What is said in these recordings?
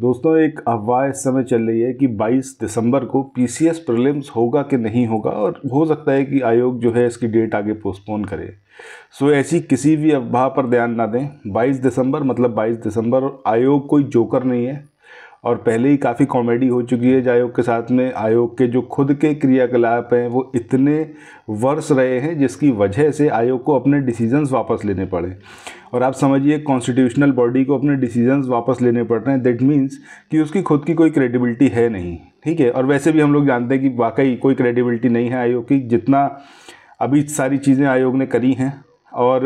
दोस्तों एक अफवाह इस समय चल रही है कि 22 दिसंबर को पीसीएस प्रीलिम्स होगा कि नहीं होगा और हो सकता है कि आयोग जो है इसकी डेट आगे पोस्टपोन करे सो ऐसी किसी भी अफवाह पर ध्यान ना दें 22 दिसंबर मतलब 22 दिसंबर आयोग कोई जोकर नहीं है और पहले ही काफ़ी कॉमेडी हो चुकी है आयोग के साथ में आयोग के जो खुद के क्रियाकलाप हैं वो इतने वर्ष रहे हैं जिसकी वजह से आयोग को अपने डिसीजंस वापस लेने पड़े और आप समझिए कॉन्स्टिट्यूशनल बॉडी को अपने डिसीजंस वापस लेने पड़ रहे हैं दैट मीन्स कि उसकी खुद की कोई क्रेडिबिलिटी है नहीं ठीक है और वैसे भी हम लोग जानते हैं कि वाकई कोई क्रेडिबिलिटी नहीं है आयोग की जितना अभी सारी चीज़ें आयोग ने करी हैं और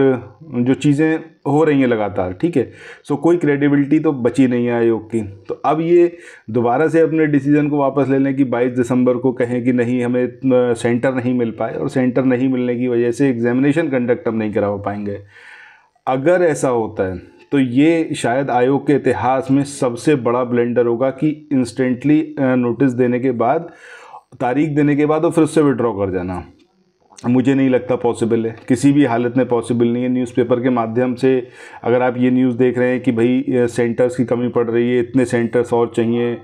जो चीज़ें हो रही हैं लगातार ठीक है सो कोई क्रेडिबिलिटी तो बची नहीं है आयोग की तो अब ये दोबारा से अपने डिसीजन को वापस ले लें कि 22 दिसंबर को कहें कि नहीं हमें सेंटर नहीं मिल पाए और सेंटर नहीं मिलने की वजह से एग्जामिनेशन कंडक्ट हम नहीं करा पाएंगे अगर ऐसा होता है तो ये शायद आयोग के इतिहास में सबसे बड़ा ब्लेंडर होगा कि इंस्टेंटली नोटिस देने के बाद तारीख देने के बाद और फिर उससे विड्रॉ कर जाना मुझे नहीं लगता पॉसिबल है किसी भी हालत में पॉसिबल नहीं है न्यूज़पेपर के माध्यम से अगर आप ये न्यूज़ देख रहे हैं कि भाई सेंटर्स की कमी पड़ रही है इतने सेंटर्स और चाहिए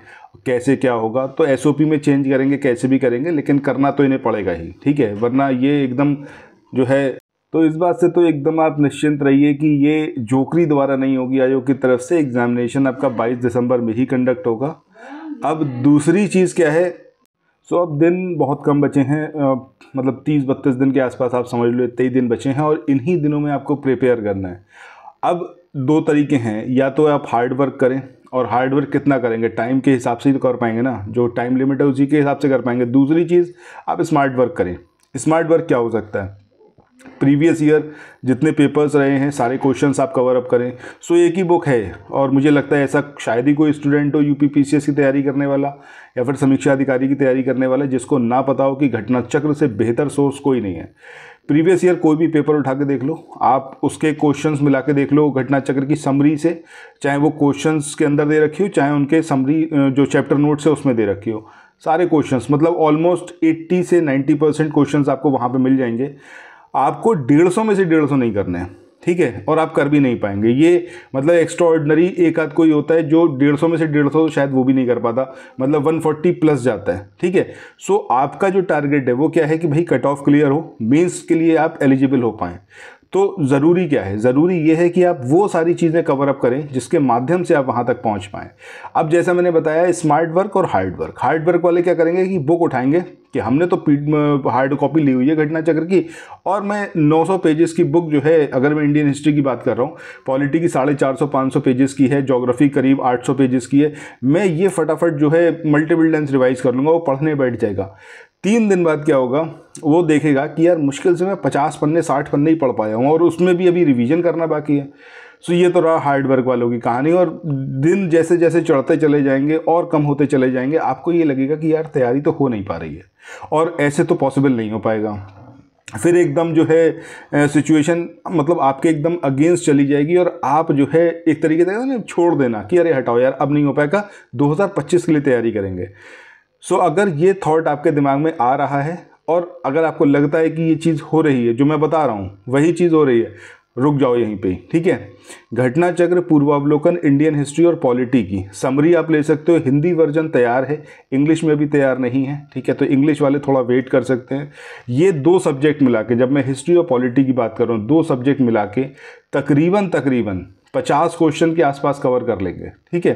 कैसे क्या होगा तो एस में चेंज करेंगे कैसे भी करेंगे लेकिन करना तो इन्हें पड़ेगा ही ठीक है वरना ये एकदम जो है तो इस बात से तो एकदम आप निश्चिंत रहिए कि ये जोकरी द्वारा नहीं होगी आयोग की तरफ से एग्जामिनेशन आपका 22 दिसंबर में ही कंडक्ट होगा अब दूसरी चीज़ क्या है सो अब दिन बहुत कम बचे हैं मतलब तीस बत्तीस दिन के आसपास आप समझ लो तेईस दिन बचे हैं और इन्हीं दिनों में आपको प्रिपेयर करना है अब दो तरीके हैं या तो आप हार्ड वर्क करें और हार्ड वर्क कितना करेंगे टाइम के हिसाब से ही तो कर पाएंगे ना जो टाइम लिमिट है उसी के हिसाब से कर पाएंगे दूसरी चीज़ आप स्मार्ट वर्क करें स्मार्ट वर्क क्या हो सकता है प्रीवियस ईयर जितने पेपर्स रहे हैं सारे क्वेश्चंस आप कवर अप करें सो so, एक ही बुक है और मुझे लगता है ऐसा शायद ही कोई स्टूडेंट हो यूपी पीसीएस की तैयारी करने वाला या फिर समीक्षा अधिकारी की तैयारी करने वाला जिसको ना पता हो कि घटना चक्र से बेहतर सोर्स कोई नहीं है प्रीवियस ईयर कोई भी पेपर उठा के देख लो आप उसके क्वेश्चंस मिला के देख लो घटना चक्र की समरी से चाहे वो क्वेश्चंस के अंदर दे रखी हो चाहे उनके समरी जो चैप्टर नोट्स है उसमें दे रखी हो सारे क्वेश्चंस मतलब ऑलमोस्ट 80 से 90 परसेंट क्वेश्चन आपको वहाँ पे मिल जाएंगे आपको डेढ़ सौ में से डेढ़ सौ नहीं करने हैं ठीक है और आप कर भी नहीं पाएंगे ये मतलब एक्स्ट्रा ऑर्डनरी एक आध कोई होता है जो डेढ़ सौ में से डेढ़ सौ शायद वो भी नहीं कर पाता मतलब वन फोर्टी प्लस जाता है ठीक है सो आपका जो टारगेट है वो क्या है कि भाई कट ऑफ क्लियर हो मीन्स के लिए आप एलिजिबल हो पाएँ तो ज़रूरी क्या है ज़रूरी ये है कि आप वो सारी चीज़ें कवर अप करें जिसके माध्यम से आप वहाँ तक पहुँच पाएँ अब जैसा मैंने बताया स्मार्ट वर्क और हार्ड वर्क हार्ड वर्क वाले क्या करेंगे कि बुक उठाएंगे कि हमने तो हार्ड कॉपी ली हुई है घटना चक्र की और मैं 900 पेजेस की बुक जो है अगर मैं इंडियन हिस्ट्री की बात कर रहा हूँ पॉलिटी की साढ़े चार सौ पाँच सौ पेजेस की है जोग्राफी करीब 800 पेजेस की है मैं ये फटाफट जो है मल्टीपल टाइम्स रिवाइज कर लूँगा वो पढ़ने बैठ जाएगा तीन दिन बाद क्या होगा वो देखेगा कि यार मुश्किल से मैं पचास पन्ने साठ पन्ने ही पढ़ पाया हूँ और उसमें भी अभी रिविज़न करना बाकी है सो so, ये तो रहा हार्ड वर्क वालों की कहानी और दिन जैसे जैसे चढ़ते चले जाएंगे और कम होते चले जाएंगे आपको ये लगेगा कि यार तैयारी तो हो नहीं पा रही है और ऐसे तो पॉसिबल नहीं हो पाएगा फिर एकदम जो है सिचुएशन मतलब आपके एकदम अगेंस्ट चली जाएगी और आप जो है एक तरीके से ना छोड़ देना कि अरे हटाओ यार अब नहीं हो पाएगा 2025 के लिए तैयारी करेंगे सो so, अगर ये थॉट आपके दिमाग में आ रहा है और अगर आपको लगता है कि ये चीज़ हो रही है जो मैं बता रहा हूँ वही चीज़ हो रही है रुक जाओ यहीं पे ठीक है घटना चक्र पूर्वावलोकन इंडियन हिस्ट्री और पॉलिटी की समरी आप ले सकते हो हिंदी वर्जन तैयार है इंग्लिश में भी तैयार नहीं है ठीक है तो इंग्लिश वाले थोड़ा वेट कर सकते हैं ये दो सब्जेक्ट मिला के जब मैं हिस्ट्री और पॉलिटी की बात कर रहा हूँ दो सब्जेक्ट मिला के तकरीबन तकरीबन पचास क्वेश्चन के आसपास कवर कर लेंगे ठीक है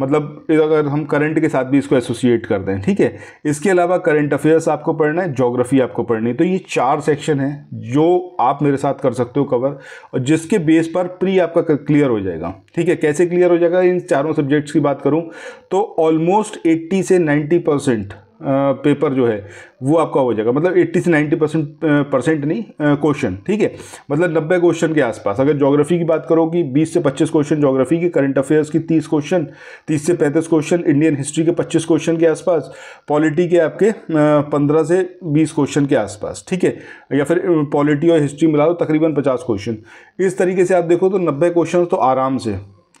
मतलब अगर हम करंट के साथ भी इसको एसोसिएट कर दें ठीक है इसके अलावा करंट अफेयर्स आपको पढ़ना है जोग्राफी आपको पढ़नी है तो ये चार सेक्शन हैं जो आप मेरे साथ कर सकते हो कवर और जिसके बेस पर प्री आपका क्लियर हो जाएगा ठीक है कैसे क्लियर हो जाएगा इन चारों सब्जेक्ट्स की बात करूँ तो ऑलमोस्ट एट्टी से नाइन्टी परसेंट पेपर जो है वो आपका हो जाएगा मतलब 80 से 90 परसेंट परसेंट नहीं क्वेश्चन ठीक है मतलब 90 क्वेश्चन के आसपास अगर ज्योग्राफी की बात करो कि 20 से 25 क्वेश्चन ज्योग्राफी के करंट अफेयर्स की 30 क्वेश्चन 30 से 35 क्वेश्चन इंडियन हिस्ट्री के 25 क्वेश्चन के आसपास पॉलिटी के आपके पंद्रह से बीस क्वेश्चन के आसपास ठीक है या फिर पॉलिटी और हिस्ट्री मिला दो तकरीबन पचास क्वेश्चन इस तरीके से आप देखो तो नब्बे क्वेश्चन तो आराम से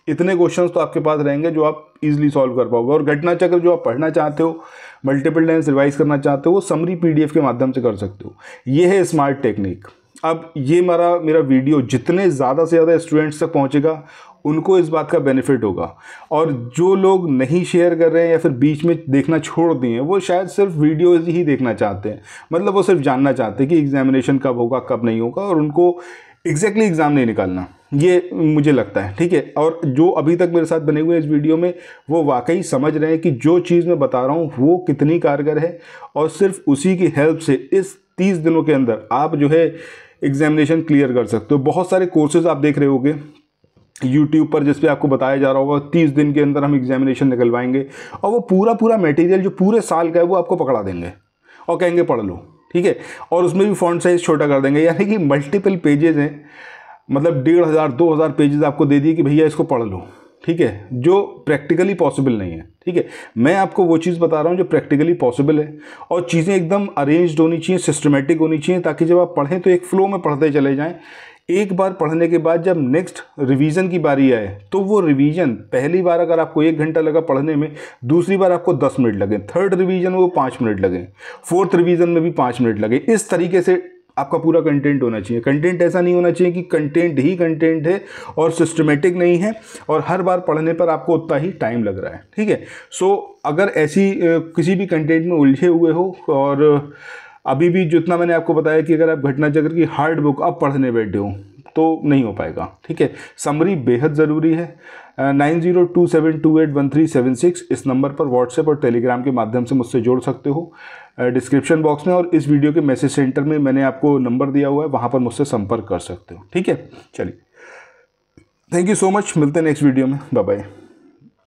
इतने क्वेश्चंस तो आपके पास रहेंगे जो आप इजीली सॉल्व कर पाओगे और घटना चक्र जो आप पढ़ना चाहते हो मल्टीपल टाइम्स रिवाइज करना चाहते हो वो समरी पीडीएफ के माध्यम से कर सकते हो ये है स्मार्ट टेक्निक अब ये मेरा मेरा वीडियो जितने ज़्यादा से ज़्यादा स्टूडेंट्स तक पहुँचेगा उनको इस बात का बेनिफिट होगा और जो लोग नहीं शेयर कर रहे हैं या फिर बीच में देखना छोड़ दिए हैं वो शायद सिर्फ वीडियोज़ ही देखना चाहते हैं मतलब वो सिर्फ जानना चाहते हैं कि एग्जामिनेशन कब होगा कब नहीं होगा और उनको एग्जैक्टली एग्ज़ाम नहीं निकालना ये मुझे लगता है ठीक है और जो अभी तक मेरे साथ बने हुए इस वीडियो में वो वाकई समझ रहे हैं कि जो चीज़ मैं बता रहा हूँ वो कितनी कारगर है और सिर्फ उसी की हेल्प से इस तीस दिनों के अंदर आप जो है एग्जामिनेशन क्लियर कर सकते हो बहुत सारे कोर्सेज आप देख रहे होगे यूट्यूब पर जिस आपको बताया जा रहा होगा तीस दिन के अंदर हम एग्जामिनेशन निकलवाएंगे और वो पूरा पूरा मटेरियल जो पूरे साल का है वो आपको पकड़ा देंगे और कहेंगे पढ़ लो ठीक है और उसमें भी फॉन्ट साइज़ छोटा कर देंगे यानी कि मल्टीपल पेजेज़ हैं मतलब डेढ़ हज़ार दो हज़ार पेजेस आपको दे दिए कि भैया इसको पढ़ लो ठीक है जो प्रैक्टिकली पॉसिबल नहीं है ठीक है मैं आपको वो चीज़ बता रहा हूँ जो प्रैक्टिकली पॉसिबल है और चीज़ें एकदम अरेंज्ड होनी चाहिए सिस्टमेटिक होनी चाहिए ताकि जब आप पढ़ें तो एक फ़्लो में पढ़ते चले जाएँ एक बार पढ़ने के बाद जब नेक्स्ट रिवीजन की बारी आए तो वो रिवीजन पहली बार अगर आपको एक घंटा लगा पढ़ने में दूसरी बार आपको दस मिनट लगे थर्ड रिवीजन वो पाँच मिनट लगे फोर्थ रिवीजन में भी पाँच मिनट लगे इस तरीके से आपका पूरा कंटेंट होना चाहिए कंटेंट ऐसा नहीं होना चाहिए कि कंटेंट ही कंटेंट है और सिस्टमेटिक नहीं है और हर बार पढ़ने पर आपको उतना ही टाइम लग रहा है ठीक है सो अगर ऐसी किसी भी कंटेंट में उलझे हुए हो और अभी भी जितना मैंने आपको बताया कि अगर आप घटना चक्र की हार्ड बुक अब पढ़ने बैठे हो तो नहीं हो पाएगा ठीक है समरी बेहद ज़रूरी है nine zero two seven two eight one three seven six इस नंबर पर व्हाट्सएप और टेलीग्राम के माध्यम से मुझसे जोड़ सकते हो डिस्क्रिप्शन बॉक्स में और इस वीडियो के मैसेज सेंटर में मैंने आपको नंबर दिया हुआ है वहाँ पर मुझसे संपर्क कर सकते हो ठीक है चलिए थैंक यू सो मच मिलते हैं नेक्स्ट वीडियो में बाय बाय